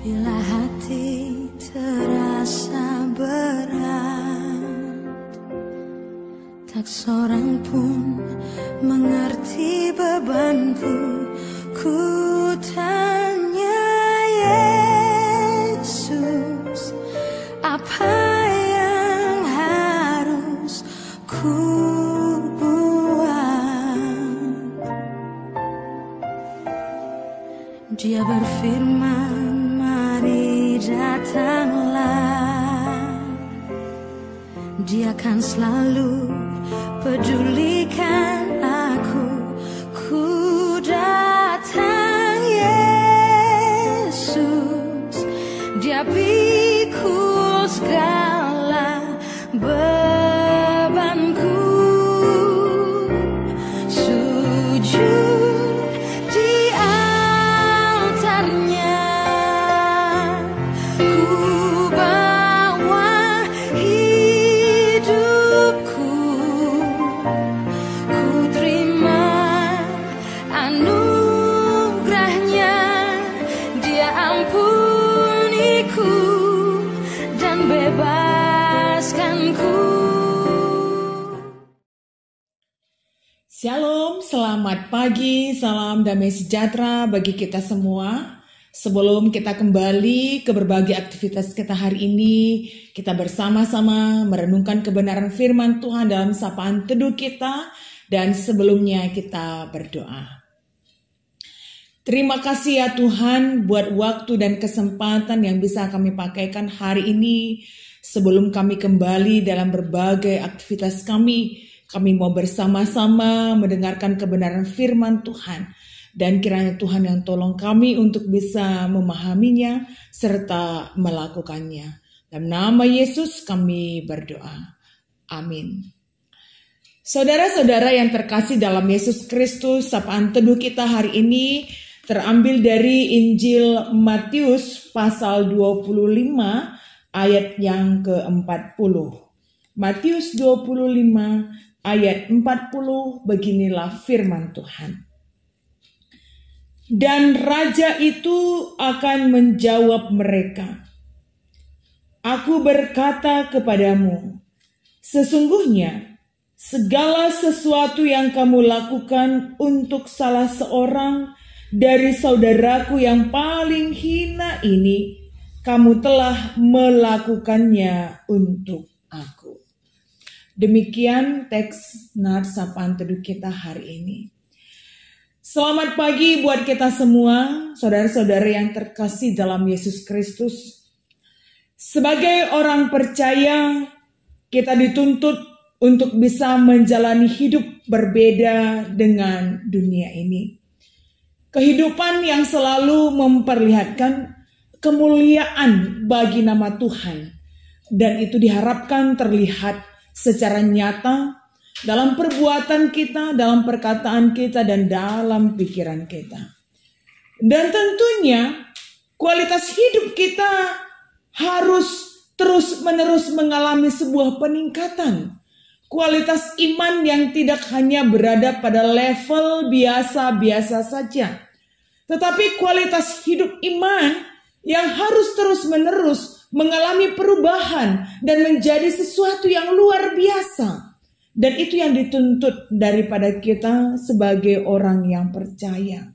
Bila hati terasa berat Tak seorang pun mengerti bebanku Ku tanya Yesus Apa yang harus ku buat Dia berfirman datanglah Dia akan selalu pedulikan Shalom, selamat pagi, salam damai sejahtera bagi kita semua. Sebelum kita kembali ke berbagai aktivitas kita hari ini, kita bersama-sama merenungkan kebenaran firman Tuhan dalam sapaan teduh kita dan sebelumnya kita berdoa. Terima kasih ya Tuhan buat waktu dan kesempatan yang bisa kami pakaikan hari ini sebelum kami kembali dalam berbagai aktivitas kami. Kami mau bersama-sama mendengarkan kebenaran firman Tuhan. Dan kiranya Tuhan yang tolong kami untuk bisa memahaminya serta melakukannya. Dalam nama Yesus kami berdoa. Amin. Saudara-saudara yang terkasih dalam Yesus Kristus, sapaan teduh kita hari ini Terambil dari Injil Matius pasal 25 ayat yang ke-40. Matius 25 ayat 40 beginilah firman Tuhan. Dan raja itu akan menjawab mereka, Aku berkata kepadamu, sesungguhnya segala sesuatu yang kamu lakukan untuk salah seorang dari saudaraku yang paling hina ini, kamu telah melakukannya untuk aku. Demikian teks Narsapan teduh kita hari ini. Selamat pagi buat kita semua, saudara-saudara yang terkasih dalam Yesus Kristus. Sebagai orang percaya, kita dituntut untuk bisa menjalani hidup berbeda dengan dunia ini. Kehidupan yang selalu memperlihatkan kemuliaan bagi nama Tuhan. Dan itu diharapkan terlihat secara nyata dalam perbuatan kita, dalam perkataan kita, dan dalam pikiran kita. Dan tentunya kualitas hidup kita harus terus-menerus mengalami sebuah peningkatan kualitas iman yang tidak hanya berada pada level biasa-biasa saja, tetapi kualitas hidup iman yang harus terus-menerus mengalami perubahan dan menjadi sesuatu yang luar biasa. Dan itu yang dituntut daripada kita sebagai orang yang percaya.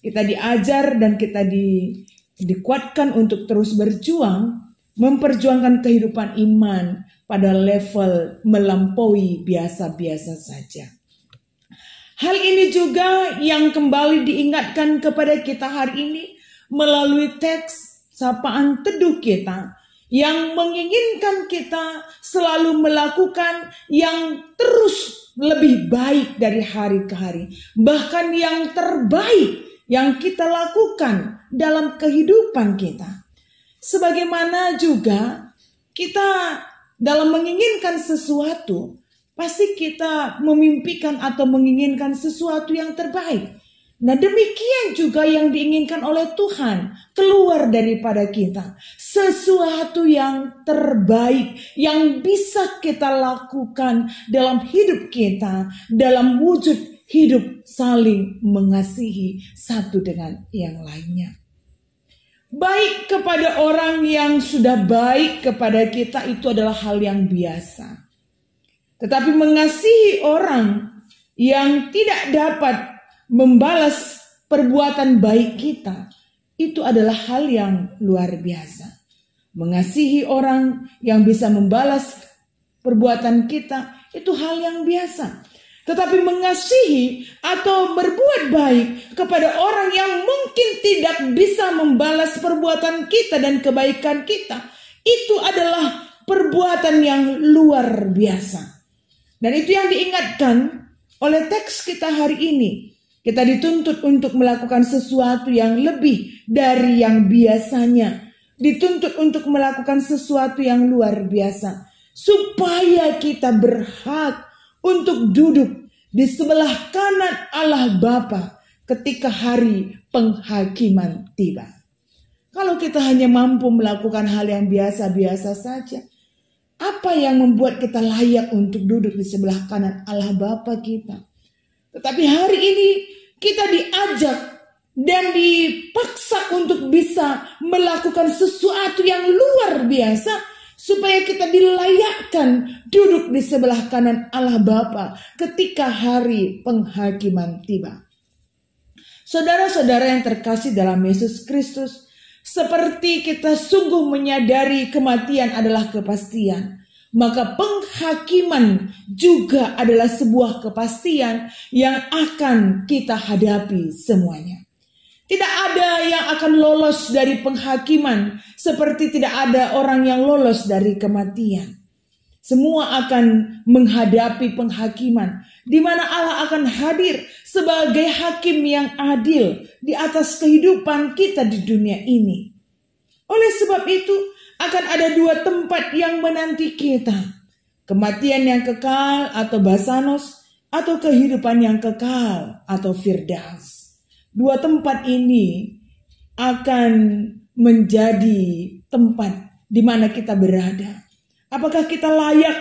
Kita diajar dan kita di, dikuatkan untuk terus berjuang, memperjuangkan kehidupan iman pada level melampaui biasa-biasa saja. Hal ini juga yang kembali diingatkan kepada kita hari ini melalui teks sapaan teduh kita yang menginginkan kita selalu melakukan yang terus lebih baik dari hari ke hari, bahkan yang terbaik yang kita lakukan dalam kehidupan kita. Sebagaimana juga kita dalam menginginkan sesuatu, pasti kita memimpikan atau menginginkan sesuatu yang terbaik. Nah, demikian juga yang diinginkan oleh Tuhan keluar daripada kita, sesuatu yang terbaik yang bisa kita lakukan dalam hidup kita, dalam wujud hidup saling mengasihi satu dengan yang lainnya. Baik kepada orang yang sudah baik kepada kita itu adalah hal yang biasa. Tetapi mengasihi orang yang tidak dapat membalas perbuatan baik kita itu adalah hal yang luar biasa. Mengasihi orang yang bisa membalas perbuatan kita itu hal yang biasa tetapi mengasihi atau berbuat baik kepada orang yang mungkin tidak bisa membalas perbuatan kita dan kebaikan kita, itu adalah perbuatan yang luar biasa. Dan itu yang diingatkan oleh teks kita hari ini. Kita dituntut untuk melakukan sesuatu yang lebih dari yang biasanya. Dituntut untuk melakukan sesuatu yang luar biasa. Supaya kita berhak untuk duduk di sebelah kanan Allah Bapa ketika hari penghakiman tiba. Kalau kita hanya mampu melakukan hal yang biasa-biasa saja, apa yang membuat kita layak untuk duduk di sebelah kanan Allah Bapa kita? Tetapi hari ini kita diajak dan dipaksa untuk bisa melakukan sesuatu yang luar biasa supaya kita dilayakkan duduk di sebelah kanan Allah Bapa ketika hari penghakiman tiba. Saudara-saudara yang terkasih dalam Yesus Kristus, seperti kita sungguh menyadari kematian adalah kepastian, maka penghakiman juga adalah sebuah kepastian yang akan kita hadapi semuanya. Tidak ada yang akan lolos dari penghakiman seperti tidak ada orang yang lolos dari kematian. Semua akan menghadapi penghakiman, di mana Allah akan hadir sebagai hakim yang adil di atas kehidupan kita di dunia ini. Oleh sebab itu, akan ada dua tempat yang menanti kita: kematian yang kekal atau basanos, atau kehidupan yang kekal atau firdaus. Dua tempat ini akan menjadi tempat di mana kita berada. Apakah kita layak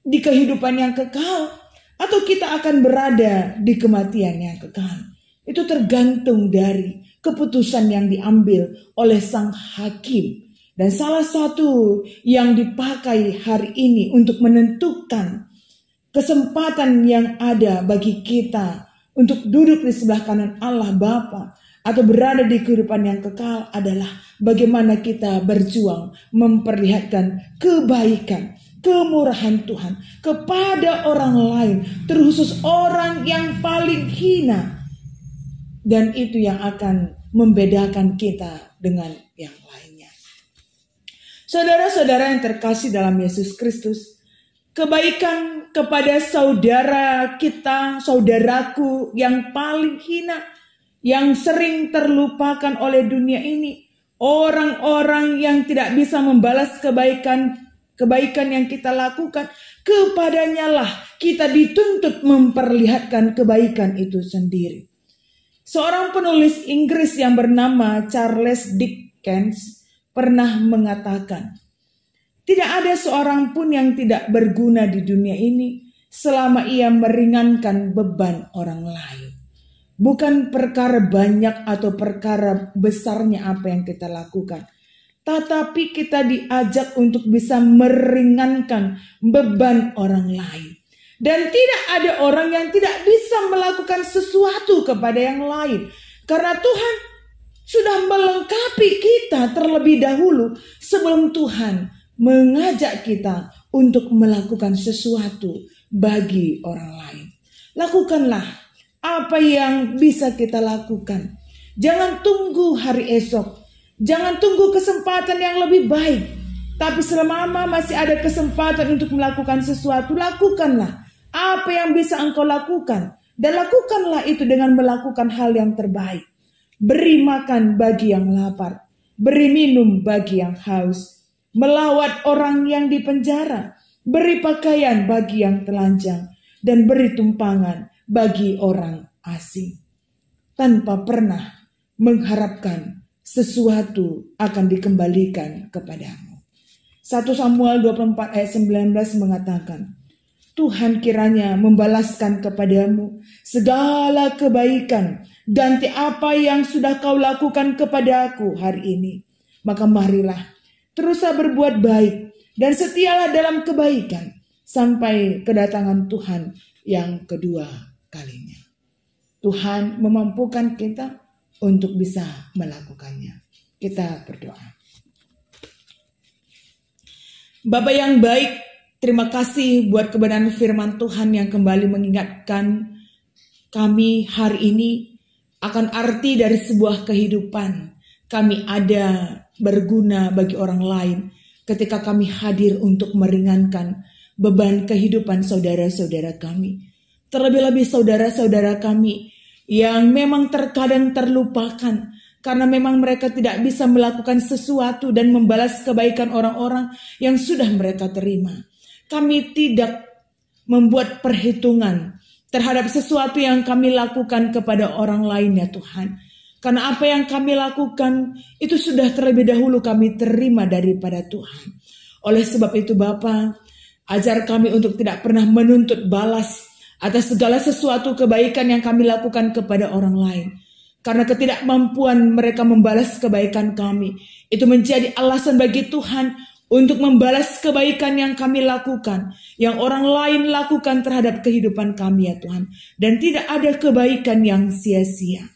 di kehidupan yang kekal atau kita akan berada di kematian yang kekal? Itu tergantung dari keputusan yang diambil oleh sang hakim. Dan salah satu yang dipakai hari ini untuk menentukan kesempatan yang ada bagi kita untuk duduk di sebelah kanan Allah Bapa atau berada di kehidupan yang kekal adalah bagaimana kita berjuang memperlihatkan kebaikan, kemurahan Tuhan kepada orang lain, terkhusus orang yang paling hina. Dan itu yang akan membedakan kita dengan yang lainnya. Saudara-saudara yang terkasih dalam Yesus Kristus, kebaikan kepada saudara kita, saudaraku yang paling hina yang sering terlupakan oleh dunia ini, orang-orang yang tidak bisa membalas kebaikan kebaikan yang kita lakukan, kepadanya lah kita dituntut memperlihatkan kebaikan itu sendiri. Seorang penulis Inggris yang bernama Charles Dickens pernah mengatakan, "Tidak ada seorang pun yang tidak berguna di dunia ini selama ia meringankan beban orang lain." Bukan perkara banyak atau perkara besarnya apa yang kita lakukan. Tetapi kita diajak untuk bisa meringankan beban orang lain. Dan tidak ada orang yang tidak bisa melakukan sesuatu kepada yang lain. Karena Tuhan sudah melengkapi kita terlebih dahulu sebelum Tuhan mengajak kita untuk melakukan sesuatu bagi orang lain. Lakukanlah apa yang bisa kita lakukan. Jangan tunggu hari esok, jangan tunggu kesempatan yang lebih baik. Tapi selama masih ada kesempatan untuk melakukan sesuatu, lakukanlah apa yang bisa engkau lakukan. Dan lakukanlah itu dengan melakukan hal yang terbaik. Beri makan bagi yang lapar. Beri minum bagi yang haus. Melawat orang yang dipenjara. Beri pakaian bagi yang telanjang. Dan beri tumpangan bagi orang asing tanpa pernah mengharapkan sesuatu akan dikembalikan kepadamu. 1 Samuel 24 ayat 19 mengatakan, Tuhan kiranya membalaskan kepadamu segala kebaikan, ganti apa yang sudah kau lakukan kepadaku hari ini. Maka marilah, teruslah berbuat baik dan setialah dalam kebaikan sampai kedatangan Tuhan yang kedua kalinya. Tuhan memampukan kita untuk bisa melakukannya. Kita berdoa. Bapak yang baik, terima kasih buat kebenaran firman Tuhan yang kembali mengingatkan kami hari ini akan arti dari sebuah kehidupan. Kami ada berguna bagi orang lain ketika kami hadir untuk meringankan beban kehidupan saudara-saudara kami terlebih-lebih saudara-saudara kami yang memang terkadang terlupakan karena memang mereka tidak bisa melakukan sesuatu dan membalas kebaikan orang-orang yang sudah mereka terima. Kami tidak membuat perhitungan terhadap sesuatu yang kami lakukan kepada orang lain ya Tuhan. Karena apa yang kami lakukan itu sudah terlebih dahulu kami terima daripada Tuhan. Oleh sebab itu Bapa, ajar kami untuk tidak pernah menuntut balas atas segala sesuatu kebaikan yang kami lakukan kepada orang lain. Karena ketidakmampuan mereka membalas kebaikan kami, itu menjadi alasan bagi Tuhan untuk membalas kebaikan yang kami lakukan, yang orang lain lakukan terhadap kehidupan kami, ya Tuhan, dan tidak ada kebaikan yang sia-sia.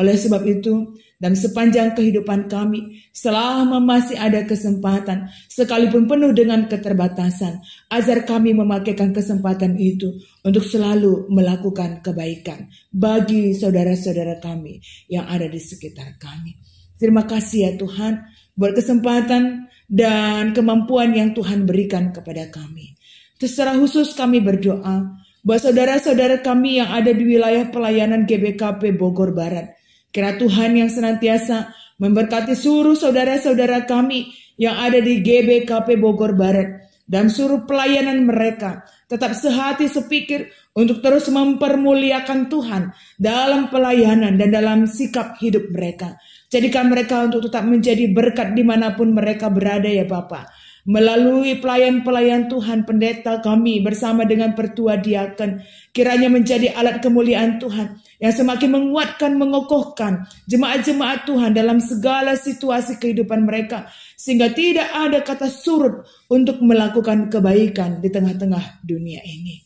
Oleh sebab itu, dan sepanjang kehidupan kami, selama masih ada kesempatan, sekalipun penuh dengan keterbatasan, azar kami memakaikan kesempatan itu untuk selalu melakukan kebaikan bagi saudara-saudara kami yang ada di sekitar kami. Terima kasih ya Tuhan buat kesempatan dan kemampuan yang Tuhan berikan kepada kami. Secara khusus kami berdoa buat saudara-saudara kami yang ada di wilayah pelayanan GBKP Bogor Barat Kira Tuhan yang senantiasa memberkati seluruh saudara-saudara kami yang ada di GBKP Bogor Barat dan suruh pelayanan mereka tetap sehati sepikir untuk terus mempermuliakan Tuhan dalam pelayanan dan dalam sikap hidup mereka. Jadikan mereka untuk tetap menjadi berkat dimanapun mereka berada ya Bapak. Melalui pelayan-pelayan Tuhan pendeta kami bersama dengan pertua diaken kiranya menjadi alat kemuliaan Tuhan yang semakin menguatkan, mengokohkan jemaat-jemaat Tuhan dalam segala situasi kehidupan mereka, sehingga tidak ada kata surut untuk melakukan kebaikan di tengah-tengah dunia ini.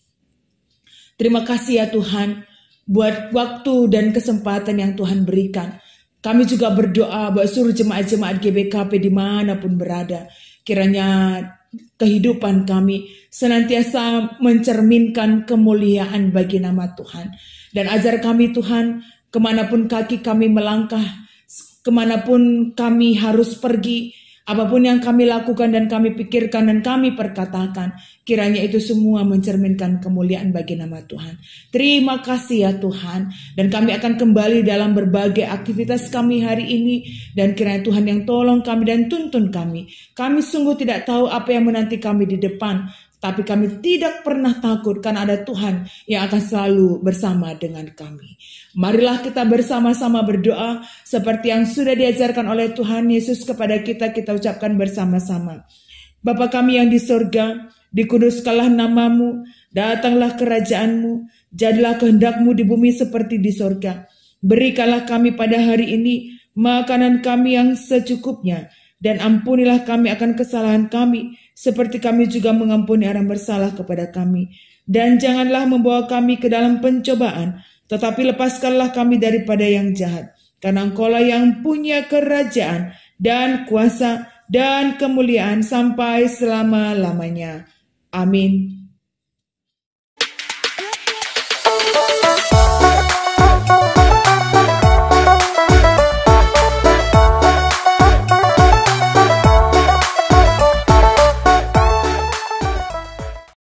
Terima kasih ya Tuhan buat waktu dan kesempatan yang Tuhan berikan. Kami juga berdoa buat seluruh jemaat-jemaat GBKP dimanapun berada. Kiranya kehidupan kami senantiasa mencerminkan kemuliaan bagi nama Tuhan. Dan ajar kami Tuhan, kemanapun kaki kami melangkah, kemanapun kami harus pergi, apapun yang kami lakukan dan kami pikirkan dan kami perkatakan, kiranya itu semua mencerminkan kemuliaan bagi nama Tuhan. Terima kasih ya Tuhan, dan kami akan kembali dalam berbagai aktivitas kami hari ini, dan kiranya Tuhan yang tolong kami dan tuntun kami. Kami sungguh tidak tahu apa yang menanti kami di depan, tapi kami tidak pernah takut karena ada Tuhan yang akan selalu bersama dengan kami. Marilah kita bersama-sama berdoa seperti yang sudah diajarkan oleh Tuhan Yesus kepada kita. Kita ucapkan bersama-sama. Bapa kami yang di sorga, dikuduskanlah namamu, datanglah kerajaanmu, jadilah kehendakmu di bumi seperti di sorga. Berikanlah kami pada hari ini makanan kami yang secukupnya, dan ampunilah kami akan kesalahan kami, seperti kami juga mengampuni orang bersalah kepada kami. Dan janganlah membawa kami ke dalam pencobaan, tetapi lepaskanlah kami daripada yang jahat. Karena engkaulah yang punya kerajaan dan kuasa dan kemuliaan sampai selama-lamanya. Amin.